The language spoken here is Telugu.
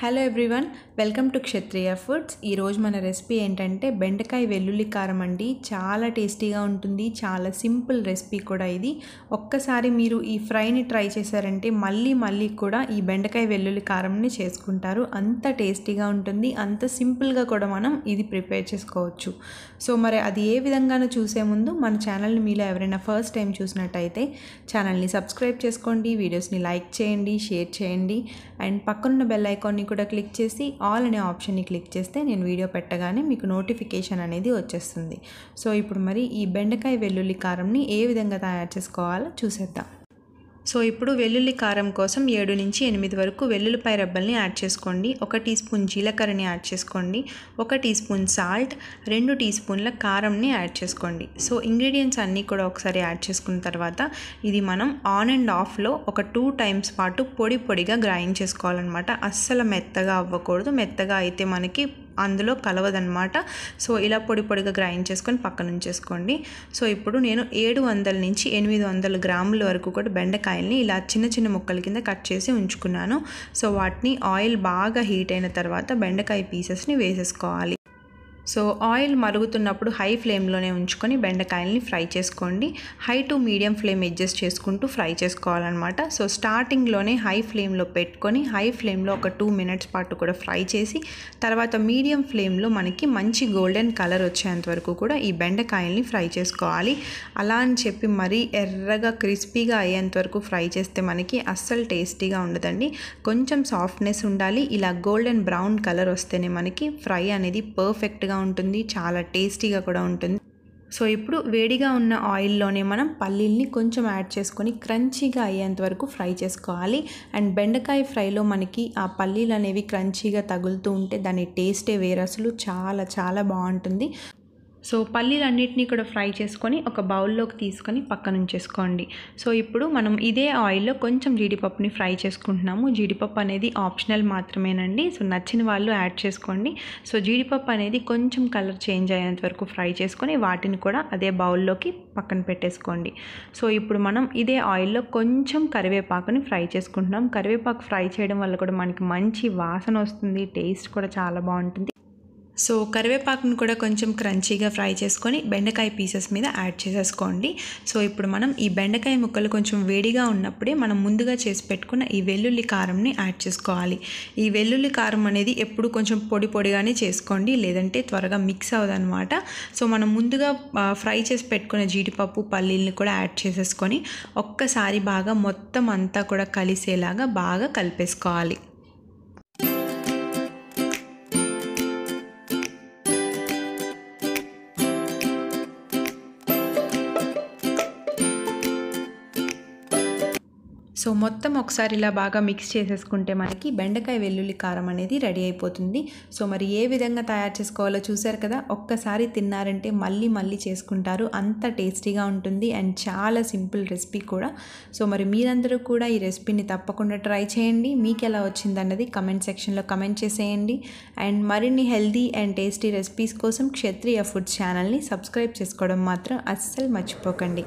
hello everyone welcome to Kshatriya foods ఈరోజు మన రెసిపీ ఏంటంటే బెండకాయ వెల్లుల్లి కారం అండి చాలా టేస్టీగా ఉంటుంది చాలా సింపుల్ రెసిపీ కూడా ఇది ఒక్కసారి మీరు ఈ ఫ్రైని ట్రై చేశారంటే మళ్ళీ మళ్ళీ కూడా ఈ బెండకాయ వెల్లుల్లి కారంని చేసుకుంటారు అంత టేస్టీగా ఉంటుంది అంత సింపుల్గా కూడా మనం ఇది ప్రిపేర్ చేసుకోవచ్చు సో మరి అది ఏ విధంగానో చూసే ముందు మన ఛానల్ని మీలో ఎవరైనా ఫస్ట్ టైం చూసినట్టయితే ఛానల్ని సబ్స్క్రైబ్ చేసుకోండి వీడియోస్ని లైక్ చేయండి షేర్ చేయండి అండ్ పక్కనున్న బెల్ ఐకాన్ని కూడా క్లిక్ చేసి ఆల్ అనే ఆప్షన్ని క్లిక్ చేస్తే నేను వీడియో పెట్టగానే మీకు నోటిఫికేషన్ అనేది వచ్చేస్తుంది సో ఇప్పుడు మరి ఈ బెండకాయ వెల్లుల్లి కారంని ఏ విధంగా తయారు చేసుకోవాలో చూసేద్దాం సో ఇప్పుడు వెల్లుల్లి కారం కోసం ఏడు నుంచి ఎనిమిది వరకు వెల్లుల్లిపాయ రబ్బల్ని యాడ్ చేసుకోండి ఒక టీ స్పూన్ జీలకర్రని యాడ్ చేసుకోండి ఒక టీ స్పూన్ సాల్ట్ రెండు టీ స్పూన్ల కారంని యాడ్ చేసుకోండి సో ఇంగ్రీడియంట్స్ అన్నీ కూడా ఒకసారి యాడ్ చేసుకున్న తర్వాత ఇది మనం ఆన్ అండ్ ఆఫ్లో ఒక టూ టైమ్స్ పాటు పొడి పొడిగా గ్రైండ్ చేసుకోవాలన్నమాట అస్సలు మెత్తగా అవ్వకూడదు మెత్తగా అయితే మనకి అందులో కలవదనమాట సో ఇలా పొడి పొడిగా గ్రైండ్ చేసుకొని పక్కన ఉంచేసుకోండి సో ఇప్పుడు నేను ఏడు వందల నుంచి ఎనిమిది వందల గ్రాముల వరకు కూడా బెండకాయల్ని ఇలా చిన్న చిన్న ముక్కల కింద కట్ చేసి ఉంచుకున్నాను సో వాటిని ఆయిల్ బాగా హీట్ అయిన తర్వాత బెండకాయ పీసెస్ని వేసేసుకోవాలి సో ఆయిల్ మరుగుతున్నప్పుడు హై ఫ్లేమ్లోనే ఉంచుకొని బెండకాయల్ని ఫ్రై చేసుకోండి high to medium flame adjust చేసుకుంటూ ఫ్రై చేసుకోవాలన్నమాట సో స్టార్టింగ్లోనే హై ఫ్లేమ్లో పెట్టుకొని హై ఫ్లేమ్లో ఒక టూ మినిట్స్ పాటు కూడా ఫ్రై చేసి తర్వాత మీడియం ఫ్లేమ్లో మనకి మంచి గోల్డెన్ కలర్ వచ్చేంత వరకు కూడా ఈ బెండకాయల్ని ఫ్రై చేసుకోవాలి అలా అని చెప్పి మరీ ఎర్రగా క్రిస్పీగా అయ్యేంత వరకు ఫ్రై చేస్తే మనకి అస్సలు టేస్టీగా ఉండదండి కొంచెం సాఫ్ట్నెస్ ఉండాలి ఇలా గోల్డెన్ బ్రౌన్ కలర్ వస్తేనే మనకి ఫ్రై అనేది పర్ఫెక్ట్గా టేస్ట్గా ఉంటుంది చాలా టేస్టీగా కూడా ఉంటుంది సో ఇప్పుడు వేడిగా ఉన్న ఆయిల్లోనే మనం పల్లీల్ని కొంచెం యాడ్ చేసుకొని క్రంచీగా అయ్యేంత వరకు ఫ్రై చేసుకోవాలి అండ్ బెండకాయ ఫ్రైలో మనకి ఆ పల్లీలు అనేవి క్రంచీగా తగులుతూ ఉంటే దాని టేస్టే వేరే అసలు చాలా చాలా బాగుంటుంది సో పల్లీలన్నిటిని కూడా ఫ్రై చేసుకొని ఒక బౌల్లోకి తీసుకొని పక్కన ఉంచేసుకోండి సో ఇప్పుడు మనం ఇదే ఆయిల్లో కొంచెం జీడిపప్పుని ఫ్రై చేసుకుంటున్నాము జీడిపప్పు అనేది ఆప్షనల్ మాత్రమేనండి సో నచ్చిన వాళ్ళు యాడ్ చేసుకోండి సో జీడిపప్పు అనేది కొంచెం కలర్ చేంజ్ అయినంత వరకు ఫ్రై చేసుకొని వాటిని కూడా అదే బౌల్లోకి పక్కన పెట్టేసుకోండి సో ఇప్పుడు మనం ఇదే ఆయిల్లో కొంచెం కరివేపాకుని ఫ్రై చేసుకుంటున్నాం కరివేపాకు ఫ్రై చేయడం వల్ల కూడా మనకి మంచి వాసన వస్తుంది టేస్ట్ కూడా చాలా బాగుంటుంది సో కరివేపాకును కూడా కొంచెం క్రంచీగా ఫ్రై చేసుకొని బెండకాయ పీసెస్ మీద యాడ్ చేసేసుకోండి సో ఇప్పుడు మనం ఈ బెండకాయ ముక్కలు కొంచెం వేడిగా ఉన్నప్పుడే మనం ముందుగా చేసి పెట్టుకున్న ఈ వెల్లుల్లి కారంని యాడ్ చేసుకోవాలి ఈ వెల్లుల్లి కారం అనేది ఎప్పుడు కొంచెం పొడి పొడిగానే చేసుకోండి లేదంటే త్వరగా మిక్స్ అవ్వదనమాట సో మనం ముందుగా ఫ్రై చేసి పెట్టుకున్న జీడిపప్పు పల్లీల్ని కూడా యాడ్ చేసేసుకొని ఒక్కసారి బాగా మొత్తం అంతా కూడా కలిసేలాగా బాగా కలిపేసుకోవాలి సో మొత్తం ఒకసారి ఇలా బాగా మిక్స్ చేసేసుకుంటే మనకి బెండకాయ వెల్లుల్లి కారం అనేది రెడీ అయిపోతుంది సో మరి ఏ విధంగా తయారు చేసుకోవాలో చూసారు కదా ఒక్కసారి తిన్నారంటే మళ్ళీ మళ్ళీ చేసుకుంటారు అంత టేస్టీగా ఉంటుంది అండ్ చాలా సింపుల్ రెసిపీ కూడా సో మరి మీరందరూ కూడా ఈ రెసిపీని తప్పకుండా ట్రై చేయండి మీకు ఎలా వచ్చిందన్నది కమెంట్ సెక్షన్లో కమెంట్ చేసేయండి అండ్ మరిన్ని హెల్దీ అండ్ టేస్టీ రెసిపీస్ కోసం క్షత్రియ ఫుడ్ ఛానల్ని సబ్స్క్రైబ్ చేసుకోవడం మాత్రం అస్సలు మర్చిపోకండి